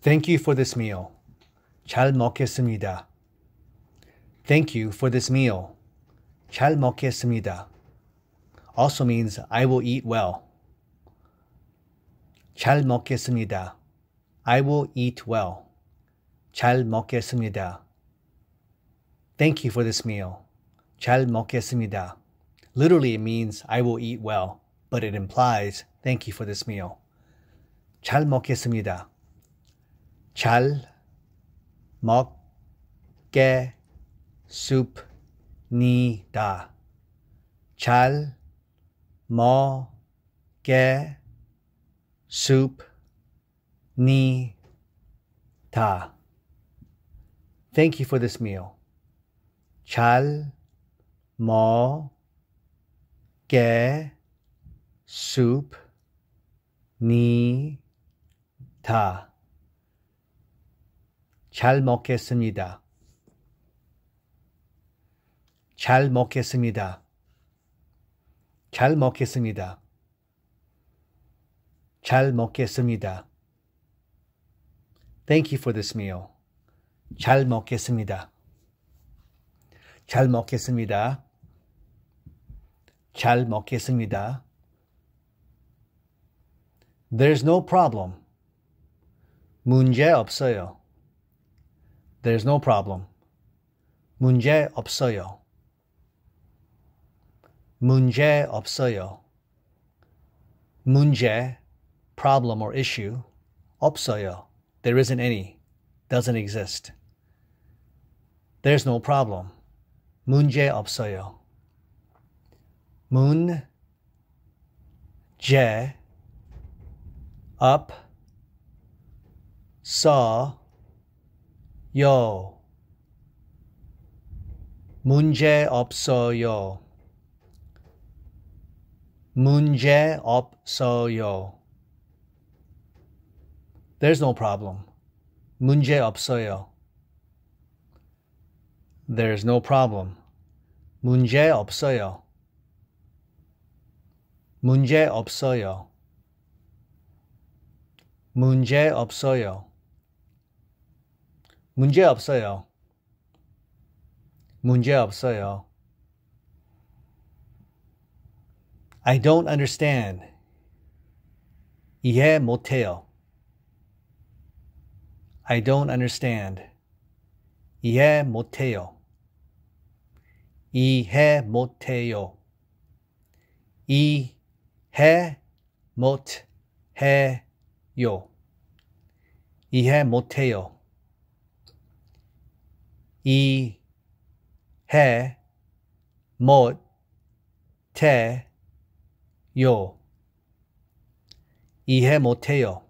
Thank you for this meal. 잘 먹겠습니다. Thank you for this meal. 잘 먹겠습니다. Also means I will eat well. 잘 먹겠습니다. I will eat well. 잘 먹겠습니다. Thank you for this meal. 잘 먹겠습니다. Literally it means I will eat well, but it implies thank you for this meal. 잘 먹겠습니다 chal, mok, ke, sup, ni, da. Chal, mo, ke, sup, ni, ta. Thank you for this meal. Chal, mo, ke, soup, ni, ta. 잘 먹겠습니다. 잘 먹겠습니다. 잘 먹겠습니다. 잘 먹겠습니다. Thank you for this meal. 잘 먹겠습니다. 잘 먹겠습니다. 잘 먹겠습니다. There's no problem. 문제 없어요. There's no problem. 문제 없어요. 문제 없어요. 문제, problem or issue, 없어요. There isn't any. Doesn't exist. There's no problem. 문제 없어요. 문, 제, up, saw, 요 문제 없어요. 문제 없어요. There's no problem. 문제 없어요. There's no problem. 문제 없어요. 문제 없어요. 문제 없어요. 문제 없어요. 문제 없어요. I don't understand. 이해 못해요. I don't understand. 이해 못해요. 이해 못해요. 이해 못해요. 이해 못해요. Ihe मोट te yo. 이해 못해요.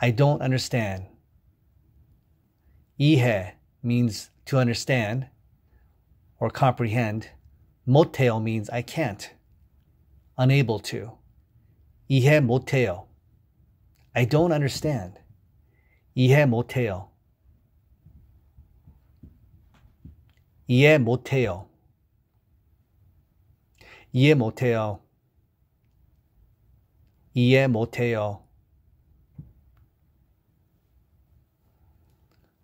I don't understand. Ihe means to understand or comprehend. Moteo means I can't, unable to. Ihe moteo. I don't understand. Ihe moteo. 이해 못해요. 이해 못해요. 이해 못해요.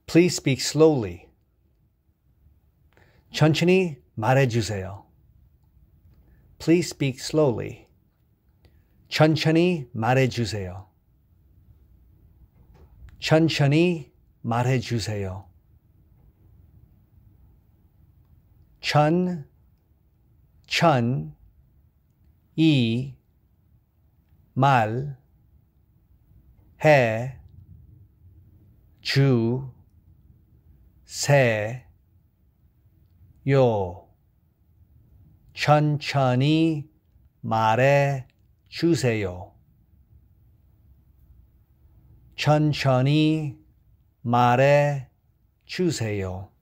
Please speak slowly. 천천히 말해주세요. Please speak slowly. 천천히 말해주세요. 천천히 말해주세요. 천, 천, 이, 말, 해, 주, 세, 요. 천천히 말해 주세요. 천천히 말해 주세요.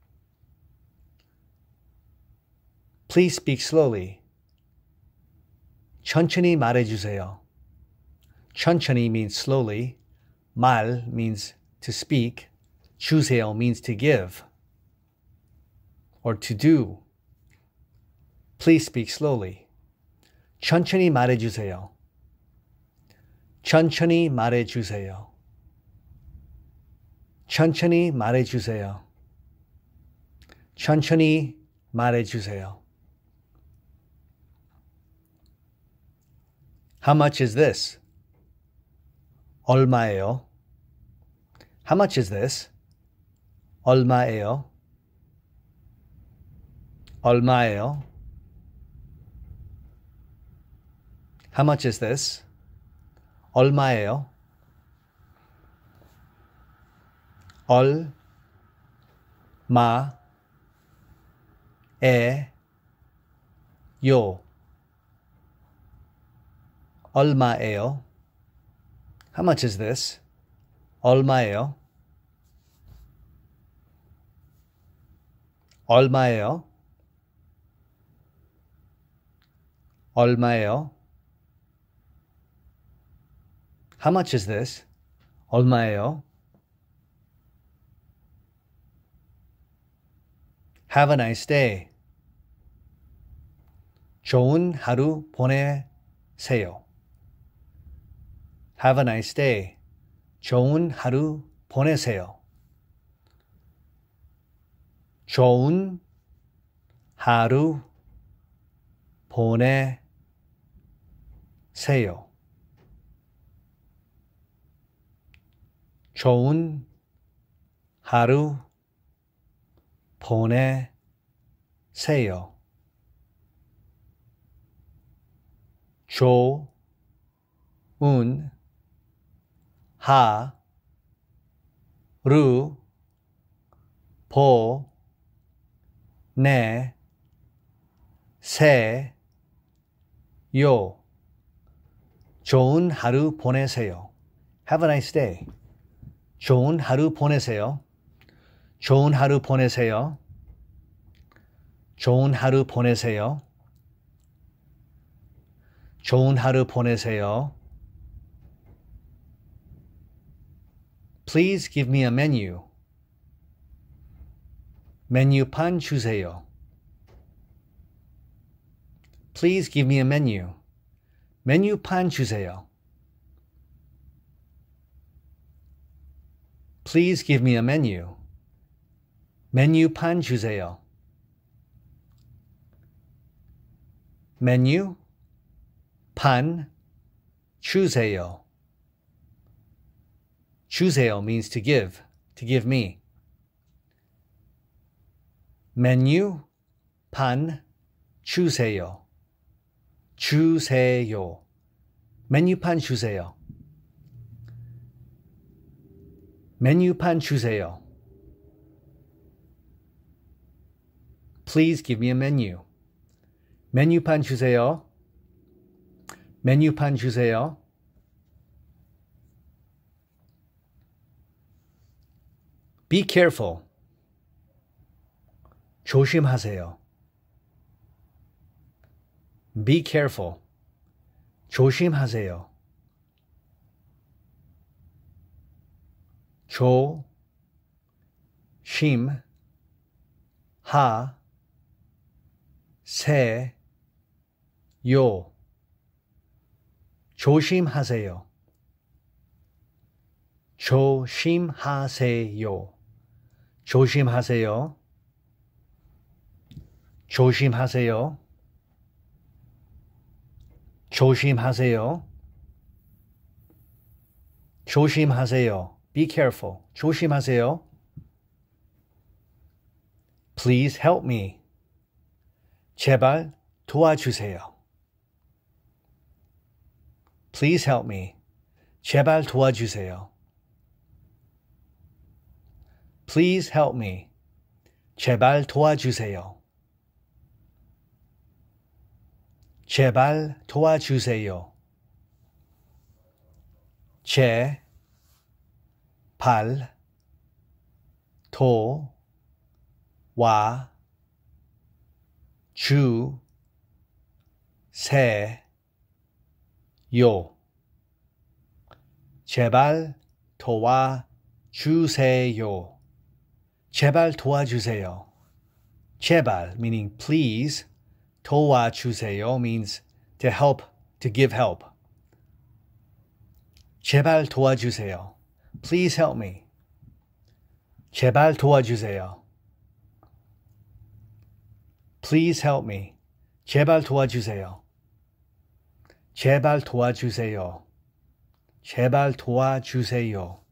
Please speak slowly. 천천히 말해주세요. 천천히 means slowly. 말 means to speak. 주세요 means to give or to do. Please speak slowly. 천천히 말해주세요. 천천히 말해주세요. 천천히 말해주세요. 천천히 말해주세요. How much is this? 얼마예요? How much is this? 얼마예요? 얼마예요? How much is this? 얼마예요? 얼, 얼마예요? How much is this? 얼마예요? 얼마예요? 얼마예요? How much is this? 얼마예요? Have a nice day. 좋은 하루 보내세요. Have a nice day. 좋은 하루 보내세요. 좋은 하루 보내세요. 좋은 하루 보내세요. 좋은 하, 루, 보, 네, 세, 요. 좋은 하루 보내세요. Have a nice day. 좋은 하루 보내세요. 좋은 하루 보내세요. 좋은 하루 보내세요. 좋은 하루 보내세요. Please give me a menu. Menu pan 주세요. Please give me a menu. Menu pan 주세요. Please give me a menu. Menu pan 주세요. Menu pan 주세요. Chuseyo means to give, to give me. Menu, pan, chuseyo. Chuseyo. Menu pan chuseyo. Menu pan chuseyo. Please give me a menu. Menu pan chuseyo. Menu pan chuseyo. Be careful. 조심하세요. Be careful. 조심하세요. 조, 심, 하, 세, 요. 조심하세요. 조심하세요. 조심하세요. 조심하세요. 조심하세요. 조심하세요. Be careful. 조심하세요. Please help me. 제발 도와주세요. Please help me. 제발 도와주세요. Please help me. 제발 도와주세요. 제발 도와주세요. 제, 발, 도, 와, 주, 세, 요. 제발 도와주세요. 제발 도와주세요. 제발 meaning please. 도와주세요 means to help, to give help. 제발 도와주세요. Please help me. 제발 도와주세요. Please help me. 제발 도와주세요. 제발 도와주세요. 제발 도와주세요.